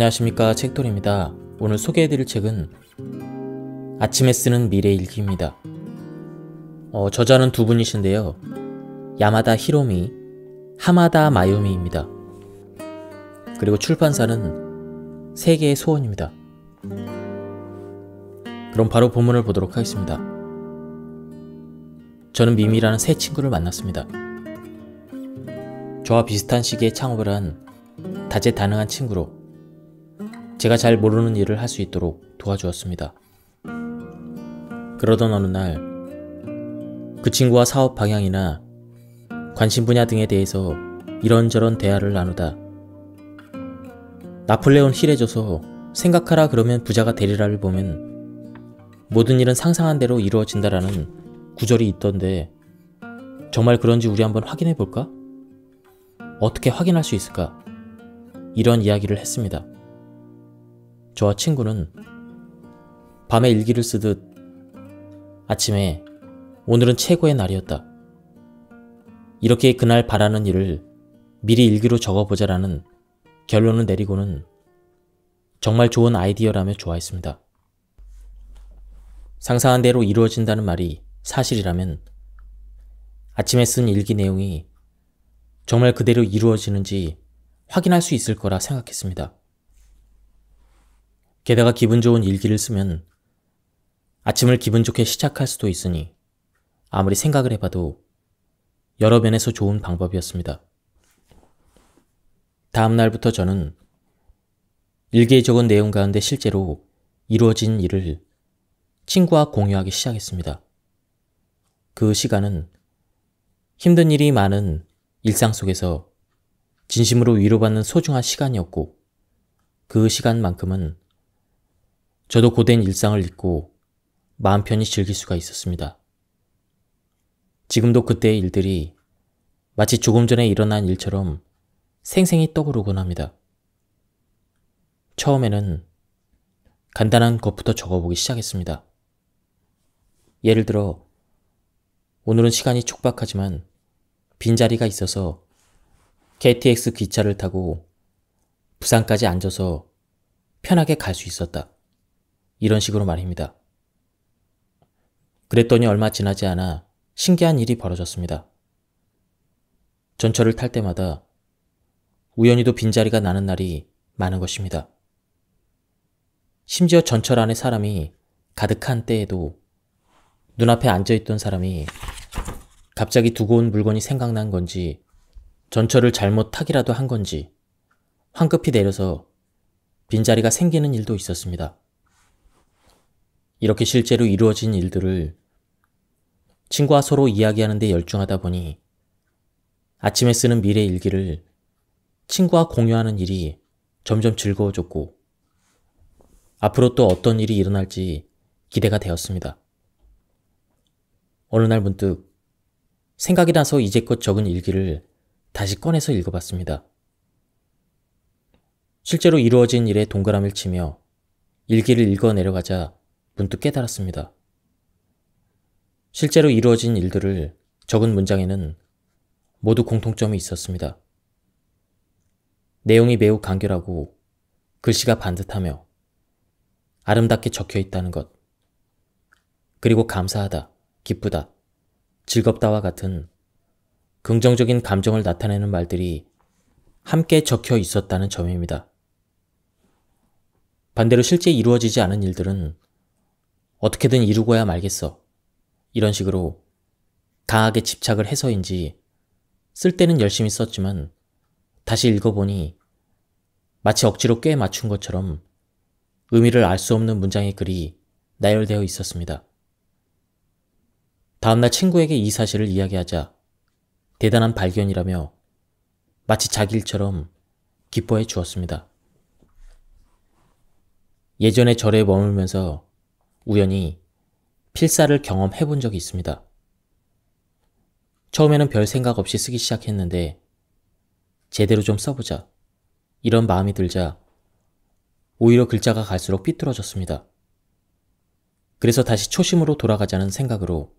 안녕하십니까 책돌입니다. 오늘 소개해드릴 책은 아침에 쓰는 미래일기입니다. 어, 저자는 두 분이신데요. 야마다 히로미, 하마다 마요미입니다. 그리고 출판사는 세계의 소원입니다. 그럼 바로 본문을 보도록 하겠습니다. 저는 미미라는 새 친구를 만났습니다. 저와 비슷한 시기에 창업을 한 다재다능한 친구로 제가 잘 모르는 일을 할 수 있도록 도와주었습니다. 그러던 어느 날, 그 친구와 사업 방향이나 관심 분야 등에 대해서 이런저런 대화를 나누다 나폴레온 힐에 져서 생각하라 그러면 부자가 되리라를 보면 모든 일은 상상한 대로 이루어진다라는 구절이 있던데 정말 그런지 우리 한번 확인해 볼까? 어떻게 확인할 수 있을까? 이런 이야기를 했습니다. 저와 친구는 밤에 일기를 쓰듯 아침에 오늘은 최고의 날이었다. 이렇게 그날 바라는 일을 미리 일기로 적어보자라는 결론을 내리고는 정말 좋은 아이디어라며 좋아했습니다. 상상한 대로 이루어진다는 말이 사실이라면 아침에 쓴 일기 내용이 정말 그대로 이루어지는지 확인할 수 있을 거라 생각했습니다. 게다가 기분 좋은 일기를 쓰면 아침을 기분 좋게 시작할 수도 있으니 아무리 생각을 해봐도 여러 면에서 좋은 방법이었습니다. 다음 날부터 저는 일기에 적은 내용 가운데 실제로 이루어진 일을 친구와 공유하기 시작했습니다. 그 시간은 힘든 일이 많은 일상 속에서 진심으로 위로받는 소중한 시간이었고 그 시간만큼은 저도 고된 일상을 잊고 마음 편히 즐길 수가 있었습니다. 지금도 그때의 일들이 마치 조금 전에 일어난 일처럼 생생히 떠오르곤 합니다. 처음에는 간단한 것부터 적어보기 시작했습니다. 예를 들어, 오늘은 시간이 촉박하지만 빈자리가 있어서 KTX 기차를 타고 부산까지 앉아서 편하게 갈 수 있었다. 이런 식으로 말입니다. 그랬더니 얼마 지나지 않아 신기한 일이 벌어졌습니다. 전철을 탈 때마다 우연히도 빈자리가 나는 날이 많은 것입니다. 심지어 전철 안에 사람이 가득한 때에도 눈앞에 앉아있던 사람이 갑자기 두고 온 물건이 생각난 건지 전철을 잘못 타기라도 한 건지 황급히 내려서 빈자리가 생기는 일도 있었습니다. 이렇게 실제로 이루어진 일들을 친구와 서로 이야기하는데 열중하다 보니 아침에 쓰는 미래 일기를 친구와 공유하는 일이 점점 즐거워졌고 앞으로 또 어떤 일이 일어날지 기대가 되었습니다. 어느 날 문득 생각이 나서 이제껏 적은 일기를 다시 꺼내서 읽어봤습니다. 실제로 이루어진 일에 동그라미를 치며 일기를 읽어 내려가자 문득 깨달았습니다. 실제로 이루어진 일들을 적은 문장에는 모두 공통점이 있었습니다. 내용이 매우 간결하고 글씨가 반듯하며 아름답게 적혀 있다는 것. 그리고 감사하다, 기쁘다, 즐겁다와 같은 긍정적인 감정을 나타내는 말들이 함께 적혀 있었다는 점입니다. 반대로 실제 이루어지지 않은 일들은 어떻게든 이루고야 말겠어. 이런 식으로 강하게 집착을 해서인지 쓸 때는 열심히 썼지만 다시 읽어보니 마치 억지로 꽤 맞춘 것처럼 의미를 알 수 없는 문장의 글이 나열되어 있었습니다. 다음날 친구에게 이 사실을 이야기하자 대단한 발견이라며 마치 자기 일처럼 기뻐해 주었습니다. 예전에 절에 머물면서 우연히 필사를 경험해 본 적이 있습니다. 처음에는 별 생각 없이 쓰기 시작했는데 제대로 좀 써보자 이런 마음이 들자 오히려 글자가 갈수록 삐뚤어졌습니다. 그래서 다시 초심으로 돌아가자는 생각으로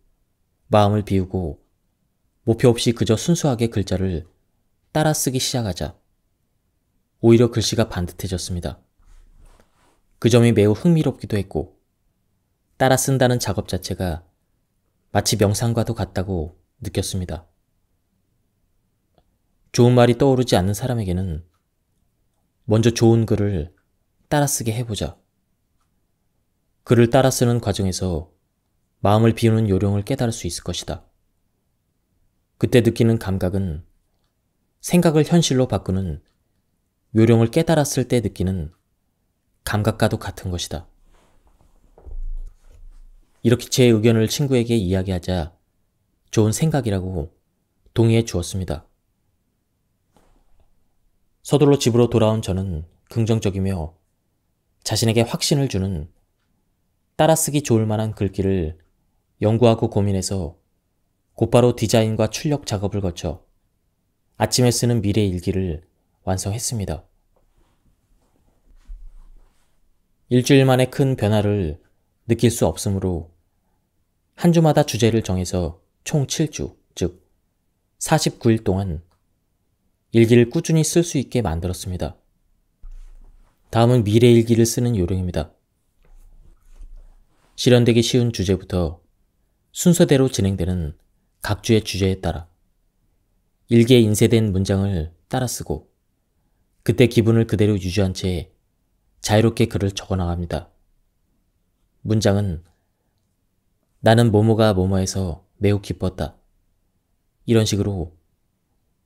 마음을 비우고 목표 없이 그저 순수하게 글자를 따라 쓰기 시작하자 오히려 글씨가 반듯해졌습니다. 그 점이 매우 흥미롭기도 했고 따라 쓴다는 작업 자체가 마치 명상과도 같다고 느꼈습니다. 좋은 말이 떠오르지 않는 사람에게는 먼저 좋은 글을 따라 쓰게 해보자. 글을 따라 쓰는 과정에서 마음을 비우는 요령을 깨달을 수 있을 것이다. 그때 느끼는 감각은 생각을 현실로 바꾸는 요령을 깨달았을 때 느끼는 감각과도 같은 것이다. 이렇게 제 의견을 친구에게 이야기하자 좋은 생각이라고 동의해 주었습니다. 서둘러 집으로 돌아온 저는 긍정적이며 자신에게 확신을 주는 따라 쓰기 좋을 만한 글귀를 연구하고 고민해서 곧바로 디자인과 출력 작업을 거쳐 아침에 쓰는 미래 일기를 완성했습니다. 일주일 만에 큰 변화를 느낄 수 없으므로 한 주마다 주제를 정해서 총 7주, 즉 49일 동안 일기를 꾸준히 쓸 수 있게 만들었습니다. 다음은 미래 일기를 쓰는 요령입니다. 실현되기 쉬운 주제부터 순서대로 진행되는 각 주의 주제에 따라 일기에 인쇄된 문장을 따라 쓰고 그때 기분을 그대로 유지한 채 자유롭게 글을 적어 나갑니다. 문장은 나는 모모가 모모에서 매우 기뻤다. 이런 식으로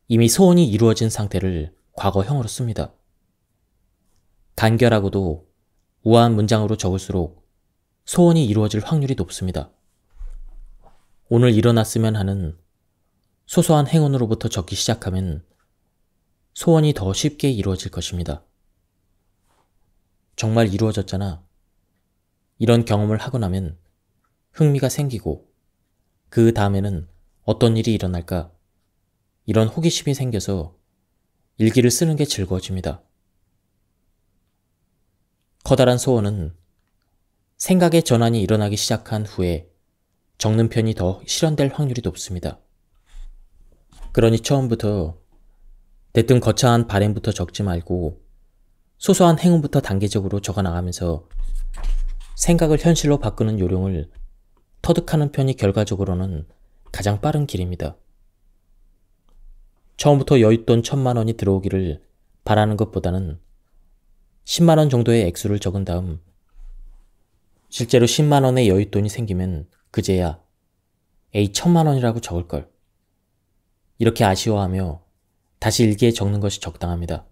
이미 소원이 이루어진 상태를 과거형으로 씁니다. 간결하고도 우아한 문장으로 적을수록 소원이 이루어질 확률이 높습니다. 오늘 일어났으면 하는 소소한 행운으로부터 적기 시작하면 소원이 더 쉽게 이루어질 것입니다. 정말 이루어졌잖아. 이런 경험을 하고 나면 흥미가 생기고 그 다음에는 어떤 일이 일어날까 이런 호기심이 생겨서 일기를 쓰는 게 즐거워집니다. 커다란 소원은 생각의 전환이 일어나기 시작한 후에 적는 편이 더 실현될 확률이 높습니다. 그러니 처음부터 대뜸 거창한 바램부터 적지 말고 소소한 행운부터 단계적으로 적어 나가면서 생각을 현실로 바꾸는 요령을 터득하는 편이 결과적으로는 가장 빠른 길입니다. 처음부터 여윳돈 천만 원이 들어오기를 바라는 것보다는 10만 원 정도의 액수를 적은 다음 실제로 10만 원의 여윳돈이 생기면 그제야 A 천만 원이라고 적을 걸 이렇게 아쉬워하며 다시 일기에 적는 것이 적당합니다.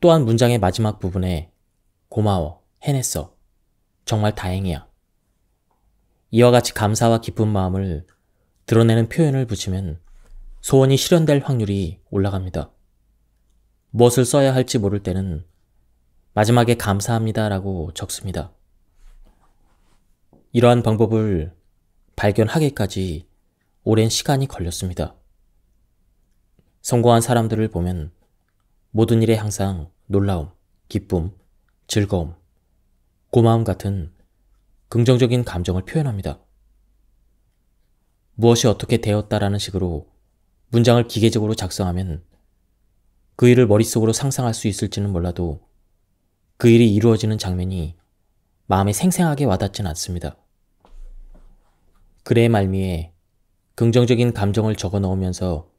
또한 문장의 마지막 부분에 고마워, 해냈어, 정말 다행이야 이와 같이 감사와 기쁜 마음을 드러내는 표현을 붙이면 소원이 실현될 확률이 올라갑니다. 무엇을 써야 할지 모를 때는 마지막에 감사합니다 라고 적습니다. 이러한 방법을 발견하기까지 오랜 시간이 걸렸습니다. 성공한 사람들을 보면 모든 일에 항상 놀라움, 기쁨, 즐거움, 고마움 같은 긍정적인 감정을 표현합니다. 무엇이 어떻게 되었다라는 식으로 문장을 기계적으로 작성하면 그 일을 머릿속으로 상상할 수 있을지는 몰라도 그 일이 이루어지는 장면이 마음에 생생하게 와닿진 않습니다. 글의 말미에 긍정적인 감정을 적어 넣으면서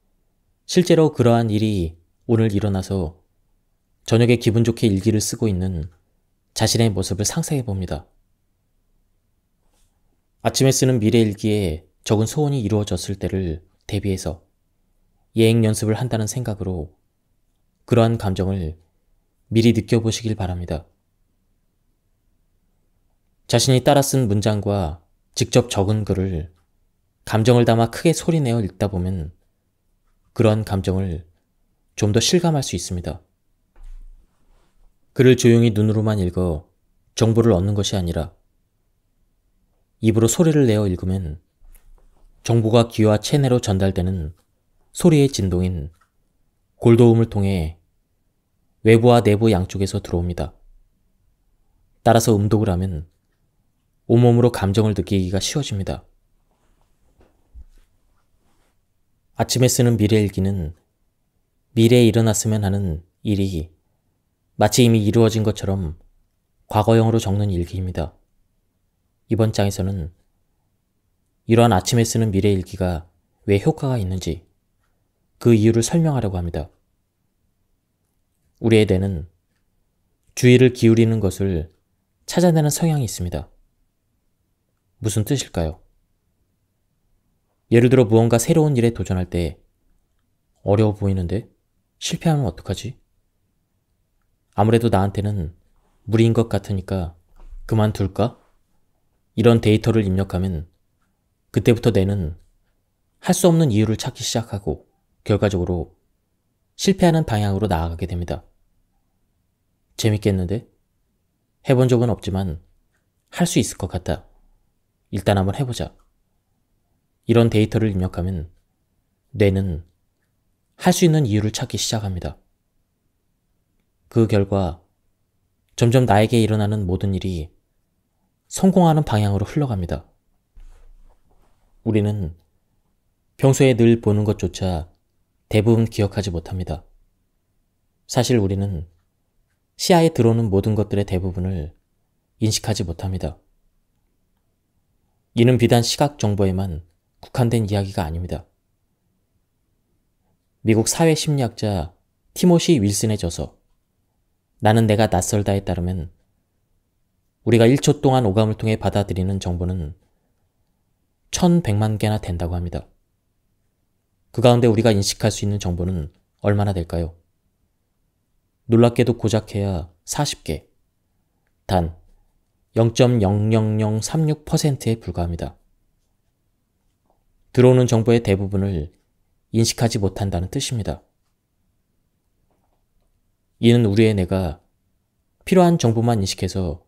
실제로 그러한 일이 오늘 일어나서 저녁에 기분 좋게 일기를 쓰고 있는 자신의 모습을 상상해 봅니다. 아침에 쓰는 미래일기에 적은 소원이 이루어졌을 때를 대비해서 예행 연습을 한다는 생각으로 그러한 감정을 미리 느껴보시길 바랍니다. 자신이 따라 쓴 문장과 직접 적은 글을 감정을 담아 크게 소리내어 읽다 보면 그러한 감정을 좀 더 실감할 수 있습니다. 글을 조용히 눈으로만 읽어 정보를 얻는 것이 아니라 입으로 소리를 내어 읽으면 정보가 귀와 체내로 전달되는 소리의 진동인 골도음을 통해 외부와 내부 양쪽에서 들어옵니다. 따라서 음독을 하면 온몸으로 감정을 느끼기가 쉬워집니다. 아침에 쓰는 미래일기는 미래에 일어났으면 하는 일이 마치 이미 이루어진 것처럼 과거형으로 적는 일기입니다. 이번 장에서는 이러한 아침에 쓰는 미래 일기가 왜 효과가 있는지 그 이유를 설명하려고 합니다. 우리의 뇌는 주의를 기울이는 것을 찾아내는 성향이 있습니다. 무슨 뜻일까요? 예를 들어 무언가 새로운 일에 도전할 때 어려워 보이는데 실패하면 어떡하지? 아무래도 나한테는 무리인 것 같으니까 그만둘까? 이런 데이터를 입력하면 그때부터 뇌는 할 수 없는 이유를 찾기 시작하고 결과적으로 실패하는 방향으로 나아가게 됩니다. 재밌겠는데? 해본 적은 없지만 할 수 있을 것 같다. 일단 한번 해보자. 이런 데이터를 입력하면 뇌는 할 수 있는 이유를 찾기 시작합니다. 그 결과 점점 나에게 일어나는 모든 일이 성공하는 방향으로 흘러갑니다. 우리는 평소에 늘 보는 것조차 대부분 기억하지 못합니다. 사실 우리는 시야에 들어오는 모든 것들의 대부분을 인식하지 못합니다. 이는 비단 시각 정보에만 국한된 이야기가 아닙니다. 미국 사회심리학자 티모시 윌슨에져서 나는 내가 낯설다에 따르면 우리가 1초 동안 오감을 통해 받아들이는 정보는 1100만 개나 된다고 합니다. 그 가운데 우리가 인식할 수 있는 정보는 얼마나 될까요? 놀랍게도 고작해야 40개, 단 0.00036%에 불과합니다. 들어오는 정보의 대부분을 인식하지 못한다는 뜻입니다. 이는 우리의 뇌가 필요한 정보만 인식해서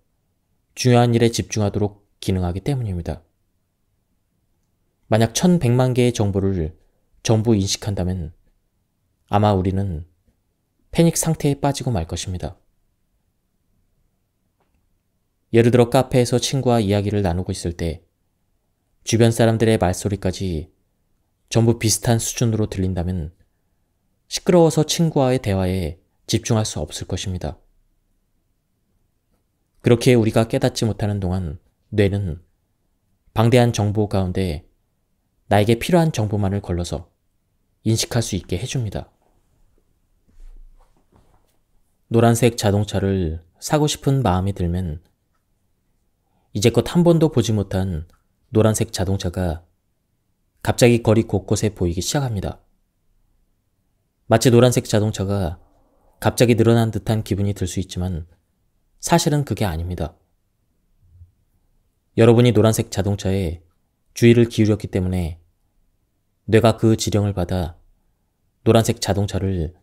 중요한 일에 집중하도록 기능하기 때문입니다. 만약 1100만 개의 정보를 전부 인식한다면 아마 우리는 패닉 상태에 빠지고 말 것입니다. 예를 들어 카페에서 친구와 이야기를 나누고 있을 때 주변 사람들의 말소리까지 전부 비슷한 수준으로 들린다면 시끄러워서 친구와의 대화에 집중할 수 없을 것입니다. 그렇게 우리가 깨닫지 못하는 동안 뇌는 방대한 정보 가운데 나에게 필요한 정보만을 걸러서 인식할 수 있게 해줍니다. 노란색 자동차를 사고 싶은 마음이 들면 이제껏 한 번도 보지 못한 노란색 자동차가 갑자기 거리 곳곳에 보이기 시작합니다. 마치 노란색 자동차가 갑자기 늘어난 듯한 기분이 들 수 있지만 사실은 그게 아닙니다. 여러분이 노란색 자동차에 주의를 기울였기 때문에 뇌가 그 지령을 받아 노란색 자동차를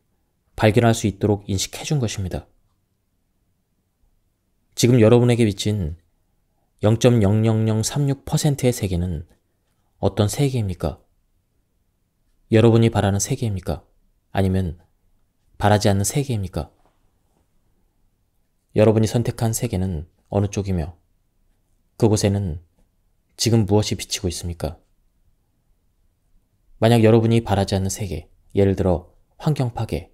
발견할 수 있도록 인식해 준 것입니다. 지금 여러분에게 비친 0.00036%의 세계는 어떤 세계입니까? 여러분이 바라는 세계입니까? 아니면 바라지 않는 세계입니까? 여러분이 선택한 세계는 어느 쪽이며 그곳에는 지금 무엇이 비치고 있습니까? 만약 여러분이 바라지 않는 세계, 예를 들어 환경 파괴,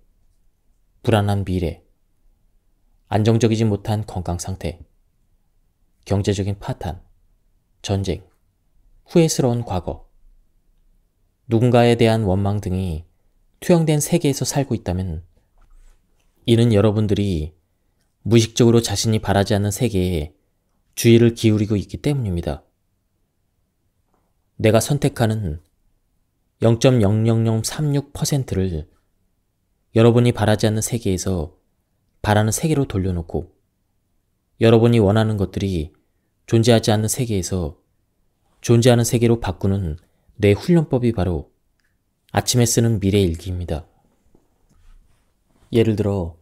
불안한 미래, 안정적이지 못한 건강 상태, 경제적인 파탄, 전쟁, 후회스러운 과거, 누군가에 대한 원망 등이 투영된 세계에서 살고 있다면 이는 여러분들이 무의식적으로 자신이 바라지 않는 세계에 주의를 기울이고 있기 때문입니다. 내가 선택하는 0.00036%를 여러분이 바라지 않는 세계에서 바라는 세계로 돌려놓고 여러분이 원하는 것들이 존재하지 않는 세계에서 존재하는 세계로 바꾸는 내 훈련법이 바로 아침에 쓰는 미래 일기입니다. 예를 들어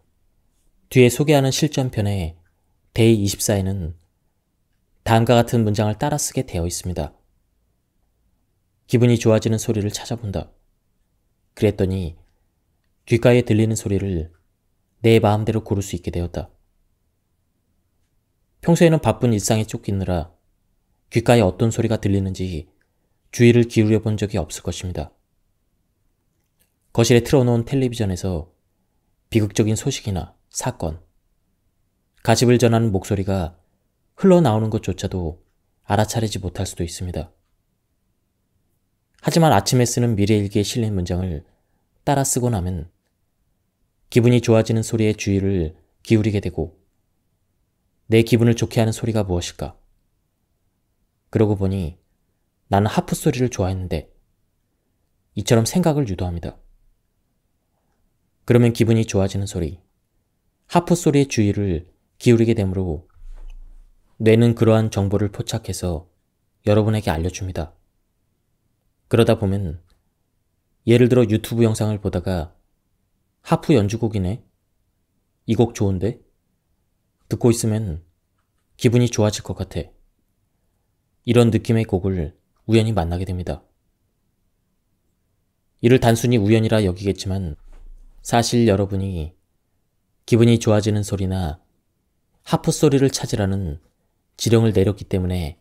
뒤에 소개하는 실전편에 데이 24에는 다음과 같은 문장을 따라 쓰게 되어 있습니다. 기분이 좋아지는 소리를 찾아본다. 그랬더니 귓가에 들리는 소리를 내 마음대로 고를 수 있게 되었다. 평소에는 바쁜 일상에 쫓기느라 귓가에 어떤 소리가 들리는지 주의를 기울여 본 적이 없을 것입니다. 거실에 틀어놓은 텔레비전에서 비극적인 소식이나 사건, 가집을 전하는 목소리가 흘러나오는 것조차도 알아차리지 못할 수도 있습니다. 하지만 아침에 쓰는 미래일기에 실린 문장을 따라 쓰고 나면 기분이 좋아지는 소리에 주의를 기울이게 되고 내 기분을 좋게 하는 소리가 무엇일까? 그러고 보니 나는 하프 소리를 좋아했는데 이처럼 생각을 유도합니다. 그러면 기분이 좋아지는 소리, 하프 소리의 주의를 기울이게 되므로 뇌는 그러한 정보를 포착해서 여러분에게 알려줍니다. 그러다 보면 예를 들어 유튜브 영상을 보다가 하프 연주곡이네? 이 곡 좋은데? 듣고 있으면 기분이 좋아질 것 같아. 이런 느낌의 곡을 우연히 만나게 됩니다. 이를 단순히 우연이라 여기겠지만 사실 여러분이 기분이 좋아지는 소리나 하프 소리를 찾으라는 지령을 내렸기 때문에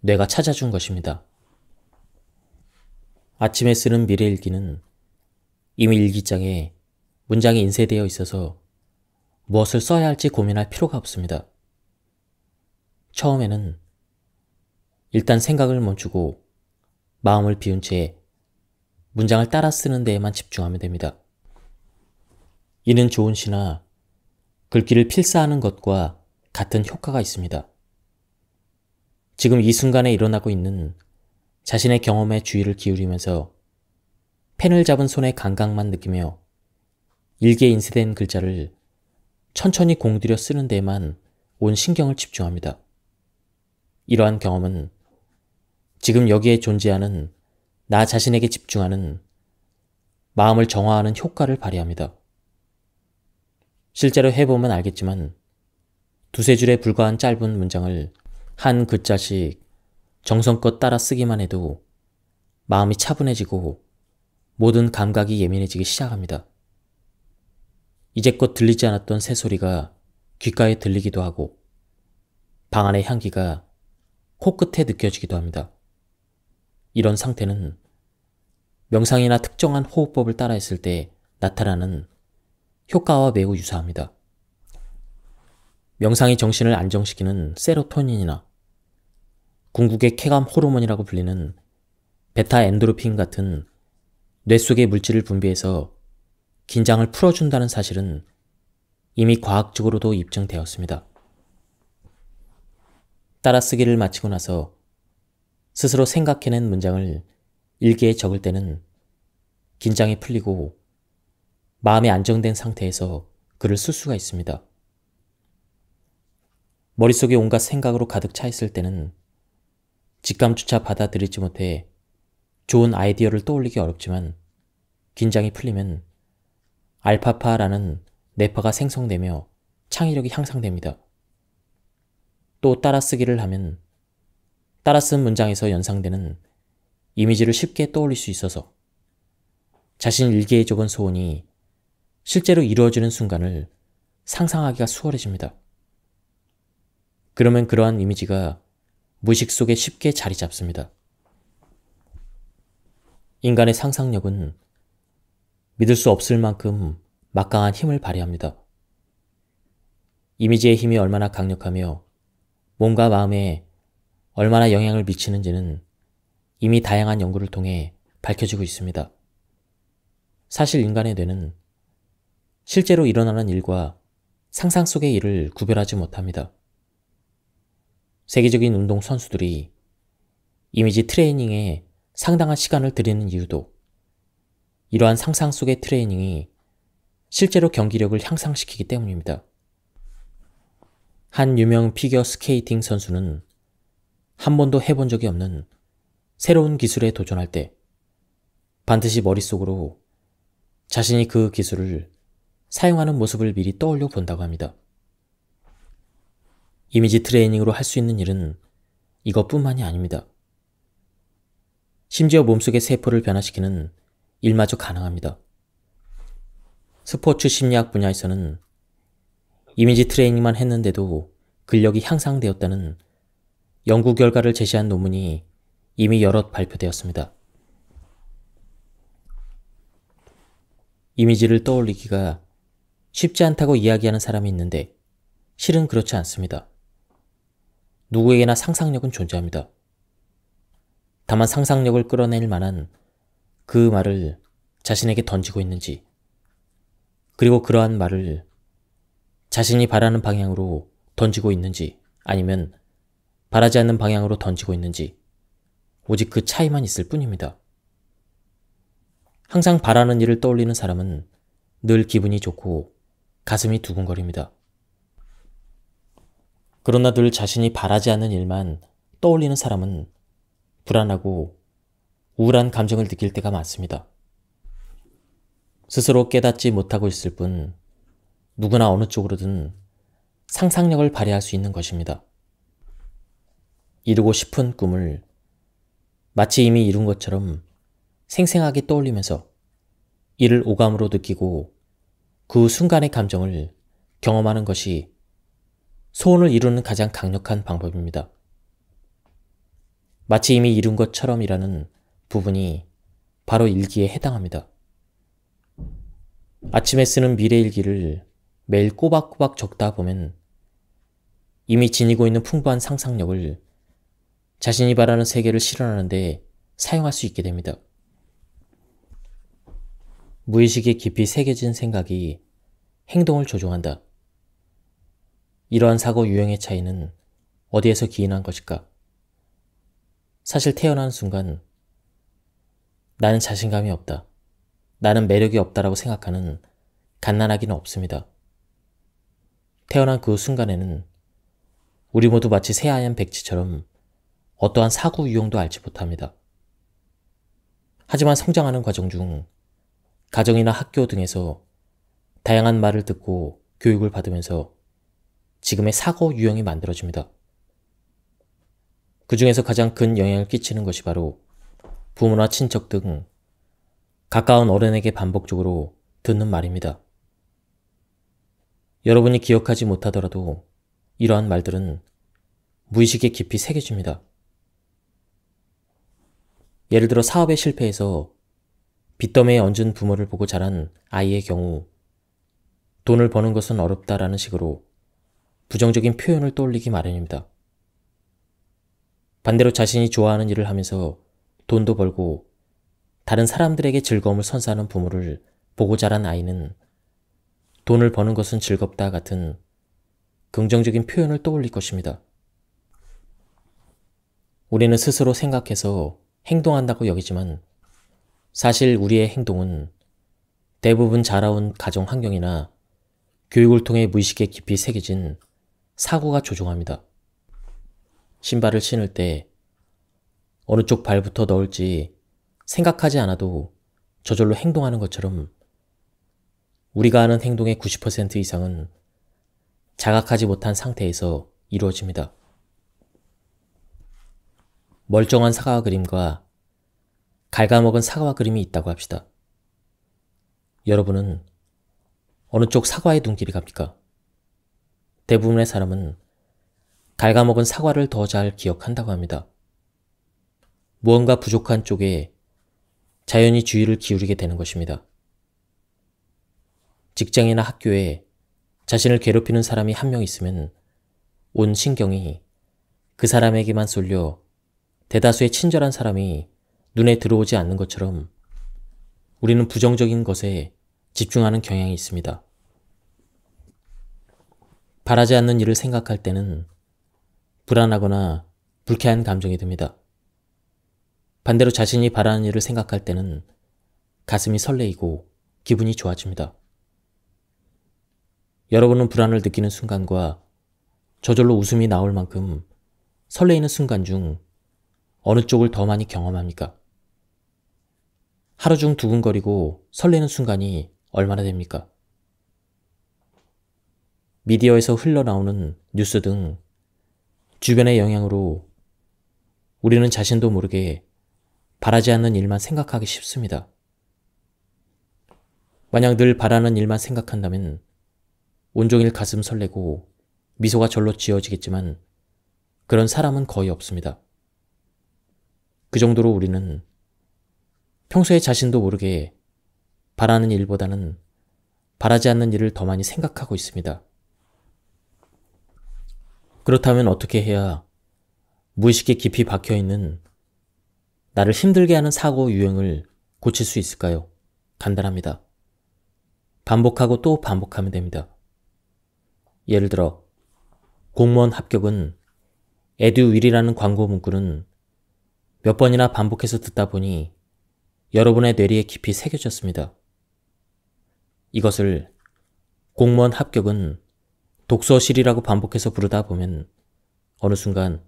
뇌가 찾아준 것입니다. 아침에 쓰는 미래 일기는 이미 일기장에 문장이 인쇄되어 있어서 무엇을 써야 할지 고민할 필요가 없습니다. 처음에는 일단 생각을 멈추고 마음을 비운 채 문장을 따라 쓰는 데에만 집중하면 됩니다. 이는 좋은 시나 글귀를 필사하는 것과 같은 효과가 있습니다. 지금 이 순간에 일어나고 있는 자신의 경험에 주의를 기울이면서 펜을 잡은 손의 감각만 느끼며 일기에 인쇄된 글자를 천천히 공들여 쓰는 데만 온 신경을 집중합니다. 이러한 경험은 지금 여기에 존재하는 나 자신에게 집중하는 마음을 정화하는 효과를 발휘합니다. 실제로 해보면 알겠지만 두세 줄에 불과한 짧은 문장을 한 글자씩 정성껏 따라 쓰기만 해도 마음이 차분해지고 모든 감각이 예민해지기 시작합니다. 이제껏 들리지 않았던 새소리가 귓가에 들리기도 하고 방 안의 향기가 코끝에 느껴지기도 합니다. 이런 상태는 명상이나 특정한 호흡법을 따라했을 때 나타나는 효과와 매우 유사합니다. 명상이 정신을 안정시키는 세로토닌이나 궁극의 쾌감 호르몬이라고 불리는 베타 엔도르핀 같은 뇌 속의 물질을 분비해서 긴장을 풀어준다는 사실은 이미 과학적으로도 입증되었습니다. 따라쓰기를 마치고 나서 스스로 생각해낸 문장을 일기에 적을 때는 긴장이 풀리고 마음이 안정된 상태에서 글을 쓸 수가 있습니다. 머릿속에 온갖 생각으로 가득 차 있을 때는 직감조차 받아들이지 못해 좋은 아이디어를 떠올리기 어렵지만 긴장이 풀리면 알파파라는 뇌파가 생성되며 창의력이 향상됩니다. 또 따라쓰기를 하면 따라쓴 문장에서 연상되는 이미지를 쉽게 떠올릴 수 있어서 자신 일기에 적은 소원이 실제로 이루어지는 순간을 상상하기가 수월해집니다. 그러면 그러한 이미지가 무식 속에 쉽게 자리 잡습니다. 인간의 상상력은 믿을 수 없을 만큼 막강한 힘을 발휘합니다. 이미지의 힘이 얼마나 강력하며 몸과 마음에 얼마나 영향을 미치는지는 이미 다양한 연구를 통해 밝혀지고 있습니다. 사실 인간의 뇌는 실제로 일어나는 일과 상상 속의 일을 구별하지 못합니다. 세계적인 운동 선수들이 이미지 트레이닝에 상당한 시간을 들이는 이유도 이러한 상상 속의 트레이닝이 실제로 경기력을 향상시키기 때문입니다. 한 유명 피겨 스케이팅 선수는 한 번도 해본 적이 없는 새로운 기술에 도전할 때 반드시 머릿속으로 자신이 그 기술을 사용하는 모습을 미리 떠올려 본다고 합니다. 이미지 트레이닝으로 할 수 있는 일은 이것뿐만이 아닙니다. 심지어 몸속의 세포를 변화시키는 일마저 가능합니다. 스포츠 심리학 분야에서는 이미지 트레이닝만 했는데도 근력이 향상되었다는 연구 결과를 제시한 논문이 이미 여럿 발표되었습니다. 이미지를 떠올리기가 쉽지 않다고 이야기하는 사람이 있는데 실은 그렇지 않습니다. 누구에게나 상상력은 존재합니다. 다만 상상력을 끌어낼 만한 그 말을 자신에게 던지고 있는지, 그리고 그러한 말을 자신이 바라는 방향으로 던지고 있는지, 아니면 바라지 않는 방향으로 던지고 있는지, 오직 그 차이만 있을 뿐입니다. 항상 바라는 일을 떠올리는 사람은 늘 기분이 좋고 가슴이 두근거립니다. 그러나 늘 자신이 바라지 않는 일만 떠올리는 사람은 불안하고 우울한 감정을 느낄 때가 많습니다. 스스로 깨닫지 못하고 있을 뿐 누구나 어느 쪽으로든 상상력을 발휘할 수 있는 것입니다. 이루고 싶은 꿈을 마치 이미 이룬 것처럼 생생하게 떠올리면서 이를 오감으로 느끼고 그 순간의 감정을 경험하는 것이 소원을 이루는 가장 강력한 방법입니다. 마치 이미 이룬 것처럼이라는 부분이 바로 일기에 해당합니다. 아침에 쓰는 미래 일기를 매일 꼬박꼬박 적다 보면 이미 지니고 있는 풍부한 상상력을 자신이 바라는 세계를 실현하는데 사용할 수 있게 됩니다. 무의식에 깊이 새겨진 생각이 행동을 조종한다. 이러한 사고 유형의 차이는 어디에서 기인한 것일까? 사실 태어난 순간 나는 자신감이 없다. 나는 매력이 없다라고 생각하는 갓난아기는 없습니다. 태어난 그 순간에는 우리 모두 마치 새하얀 백지처럼 어떠한 사고 유형도 알지 못합니다. 하지만 성장하는 과정 중 가정이나 학교 등에서 다양한 말을 듣고 교육을 받으면서 지금의 사고 유형이 만들어집니다. 그 중에서 가장 큰 영향을 끼치는 것이 바로 부모나 친척 등 가까운 어른에게 반복적으로 듣는 말입니다. 여러분이 기억하지 못하더라도 이러한 말들은 무의식에 깊이 새겨집니다. 예를 들어 사업에 실패해서 빚더미에 얹은 부모를 보고 자란 아이의 경우 돈을 버는 것은 어렵다라는 식으로 부정적인 표현을 떠올리기 마련입니다. 반대로 자신이 좋아하는 일을 하면서 돈도 벌고 다른 사람들에게 즐거움을 선사하는 부모를 보고 자란 아이는 돈을 버는 것은 즐겁다 같은 긍정적인 표현을 떠올릴 것입니다. 우리는 스스로 생각해서 행동한다고 여기지만 사실 우리의 행동은 대부분 자라온 가정 환경이나 교육을 통해 무의식에 깊이 새겨진 사고가 조종합니다. 신발을 신을 때 어느 쪽 발부터 넣을지 생각하지 않아도 저절로 행동하는 것처럼 우리가 하는 행동의 90% 이상은 자각하지 못한 상태에서 이루어집니다. 멀쩡한 사과 그림과 갉아먹은 사과 와 그림이 있다고 합시다. 여러분은 어느 쪽 사과의 눈길이 갑니까? 대부분의 사람은 갉아먹은 사과를 더 잘 기억한다고 합니다. 무언가 부족한 쪽에 자연히 주의를 기울이게 되는 것입니다. 직장이나 학교에 자신을 괴롭히는 사람이 한 명 있으면 온 신경이 그 사람에게만 쏠려 대다수의 친절한 사람이 눈에 들어오지 않는 것처럼 우리는 부정적인 것에 집중하는 경향이 있습니다. 바라지 않는 일을 생각할 때는 불안하거나 불쾌한 감정이 듭니다. 반대로 자신이 바라는 일을 생각할 때는 가슴이 설레이고 기분이 좋아집니다. 여러분은 불안을 느끼는 순간과 저절로 웃음이 나올 만큼 설레이는 순간 중 어느 쪽을 더 많이 경험합니까? 하루 중 두근거리고 설레는 순간이 얼마나 됩니까? 미디어에서 흘러나오는 뉴스 등 주변의 영향으로 우리는 자신도 모르게 바라지 않는 일만 생각하기 쉽습니다. 만약 늘 바라는 일만 생각한다면 온종일 가슴 설레고 미소가 절로 지어지겠지만 그런 사람은 거의 없습니다. 그 정도로 우리는 평소에 자신도 모르게 바라는 일보다는 바라지 않는 일을 더 많이 생각하고 있습니다. 그렇다면 어떻게 해야 무의식에 깊이 박혀 있는 나를 힘들게 하는 사고 유형을 고칠 수 있을까요? 간단합니다. 반복하고 또 반복하면 됩니다. 예를 들어, 공무원 합격은 에듀윌이라는 광고 문구는 몇 번이나 반복해서 듣다 보니 여러분의 뇌리에 깊이 새겨졌습니다. 이것을 공무원 합격은 독서실이라고 반복해서 부르다 보면 어느 순간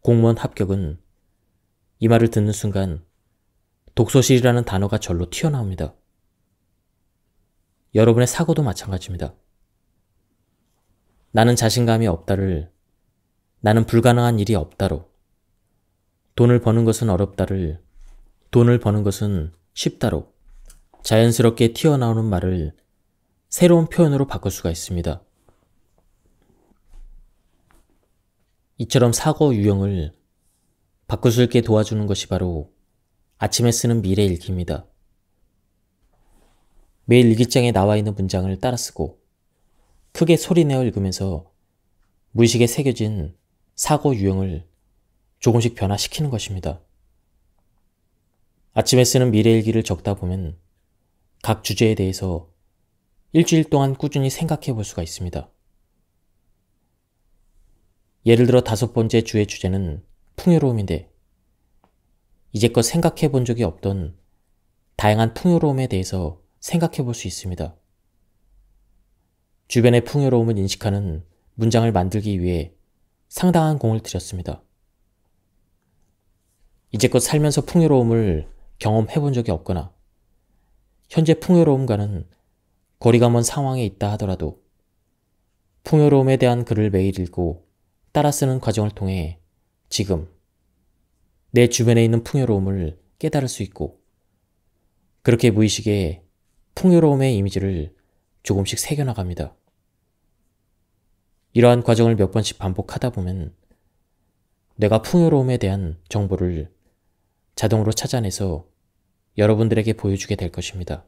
공무원 합격은 이 말을 듣는 순간 독서실이라는 단어가 절로 튀어나옵니다. 여러분의 사고도 마찬가지입니다. 나는 자신감이 없다를 나는 불가능한 일이 없다로 돈을 버는 것은 어렵다를 돈을 버는 것은 쉽다로 자연스럽게 튀어나오는 말을 새로운 표현으로 바꿀 수가 있습니다. 이처럼 사고 유형을 바꿀 수 있게 도와주는 것이 바로 아침에 쓰는 미래 일기입니다. 매일 일기장에 나와 있는 문장을 따라 쓰고 크게 소리내어 읽으면서 무의식에 새겨진 사고 유형을 조금씩 변화시키는 것입니다. 아침에 쓰는 미래일기를 적다 보면 각 주제에 대해서 일주일 동안 꾸준히 생각해 볼 수가 있습니다. 예를 들어 다섯 번째 주의 주제는 풍요로움인데 이제껏 생각해 본 적이 없던 다양한 풍요로움에 대해서 생각해 볼 수 있습니다. 주변의 풍요로움을 인식하는 문장을 만들기 위해 상당한 공을 들였습니다. 이제껏 살면서 풍요로움을 경험해 본 적이 없거나 현재 풍요로움과는 거리가 먼 상황에 있다 하더라도 풍요로움에 대한 글을 매일 읽고 따라 쓰는 과정을 통해 지금 내 주변에 있는 풍요로움을 깨달을 수 있고 그렇게 무의식에 풍요로움의 이미지를 조금씩 새겨나갑니다. 이러한 과정을 몇 번씩 반복하다 보면 내가 풍요로움에 대한 정보를 자동으로 찾아내서 여러분들에게 보여주게 될 것입니다.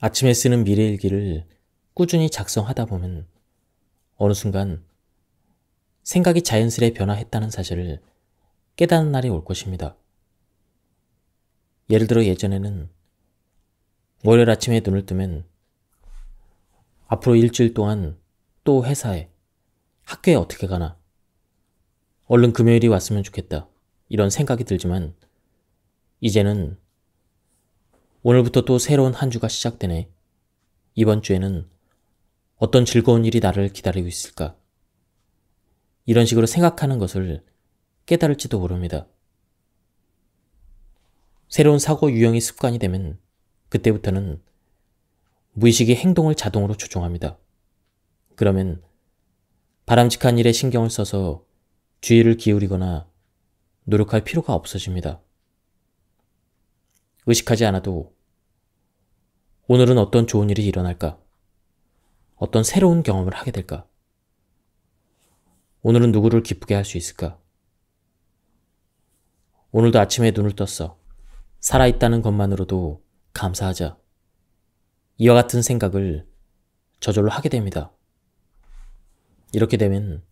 아침에 쓰는 미래일기를 꾸준히 작성하다 보면 어느 순간 생각이 자연스레 변화했다는 사실을 깨닫는 날이 올 것입니다. 예를 들어 예전에는 월요일 아침에 눈을 뜨면 앞으로 일주일 동안 또 회사에, 학교에 어떻게 가나, 얼른 금요일이 왔으면 좋겠다. 이런 생각이 들지만 이제는 오늘부터 또 새로운 한 주가 시작되네. 이번 주에는 어떤 즐거운 일이 나를 기다리고 있을까? 이런 식으로 생각하는 것을 깨달을지도 모릅니다. 새로운 사고 유형이 습관이 되면 그때부터는 무의식이 행동을 자동으로 조종합니다. 그러면 바람직한 일에 신경을 써서 주의를 기울이거나 노력할 필요가 없어집니다. 의식하지 않아도 오늘은 어떤 좋은 일이 일어날까? 어떤 새로운 경험을 하게 될까? 오늘은 누구를 기쁘게 할 수 있을까? 오늘도 아침에 눈을 떴어. 살아있다는 것만으로도 감사하자. 이와 같은 생각을 저절로 하게 됩니다. 이렇게 되면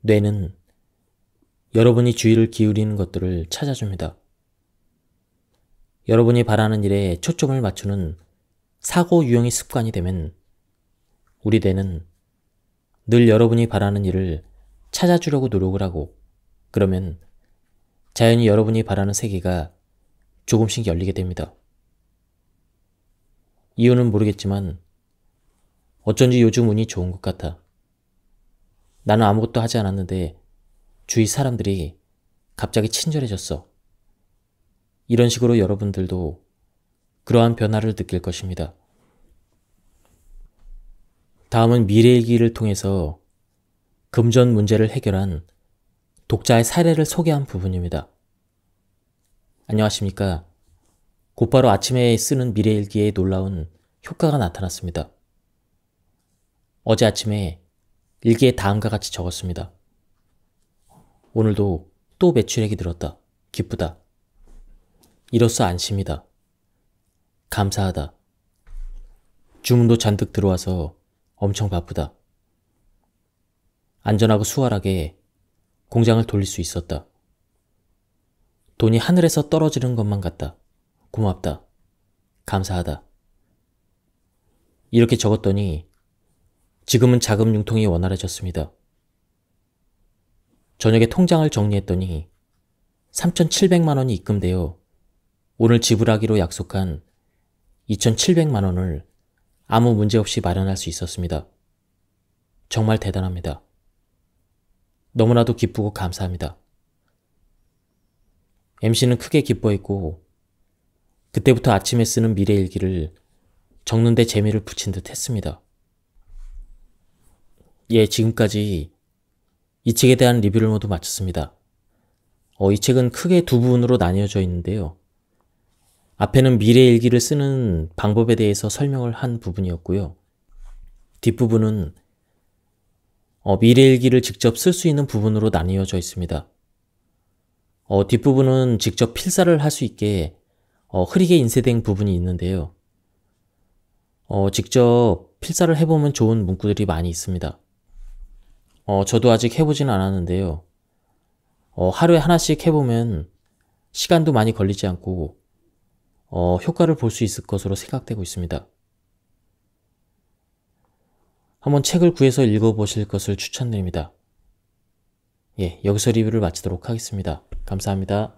뇌는 여러분이 주의를 기울이는 것들을 찾아줍니다. 여러분이 바라는 일에 초점을 맞추는 사고 유형이 습관이 되면 우리 뇌는 늘 여러분이 바라는 일을 찾아주려고 노력을 하고 그러면 자연히 여러분이 바라는 세계가 조금씩 열리게 됩니다. 이유는 모르겠지만 어쩐지 요즘 운이 좋은 것 같아. 나는 아무것도 하지 않았는데 주위 사람들이 갑자기 친절해졌어. 이런 식으로 여러분들도 그러한 변화를 느낄 것입니다. 다음은 미래일기를 통해서 금전 문제를 해결한 독자의 사례를 소개한 부분입니다. 안녕하십니까. 곧바로 아침에 쓰는 미래일기에 놀라운 효과가 나타났습니다. 어제 아침에 일기에 다음과 같이 적었습니다. 오늘도 또 매출액이 늘었다. 기쁘다. 이로써 안심이다. 감사하다. 주문도 잔뜩 들어와서 엄청 바쁘다. 안전하고 수월하게 공장을 돌릴 수 있었다. 돈이 하늘에서 떨어지는 것만 같다. 고맙다. 감사하다. 이렇게 적었더니 지금은 자금 융통이 원활해졌습니다. 저녁에 통장을 정리했더니 3,700만 원이 입금되어 오늘 지불하기로 약속한 2,700만 원을 아무 문제 없이 마련할 수 있었습니다. 정말 대단합니다. 너무나도 기쁘고 감사합니다. MC는 크게 기뻐했고 그때부터 아침에 쓰는 미래일기를 적는데 재미를 붙인 듯 했습니다. 예, 지금까지 이 책에 대한 리뷰를 모두 마쳤습니다. 어, 이 책은 크게 두 부분으로 나뉘어져 있는데요. 앞에는 미래 일기를 쓰는 방법에 대해서 설명을 한 부분이었고요. 뒷부분은 어, 미래 일기를 직접 쓸 수 있는 부분으로 나뉘어져 있습니다. 어, 뒷부분은 직접 필사를 할 수 있게 어, 흐리게 인쇄된 부분이 있는데요. 어, 직접 필사를 해보면 좋은 문구들이 많이 있습니다. 어, 저도 아직 해보진 않았는데요. 어, 하루에 하나씩 해보면 시간도 많이 걸리지 않고 어, 효과를 볼 수 있을 것으로 생각되고 있습니다. 한번 책을 구해서 읽어보실 것을 추천드립니다. 예, 여기서 리뷰를 마치도록 하겠습니다. 감사합니다.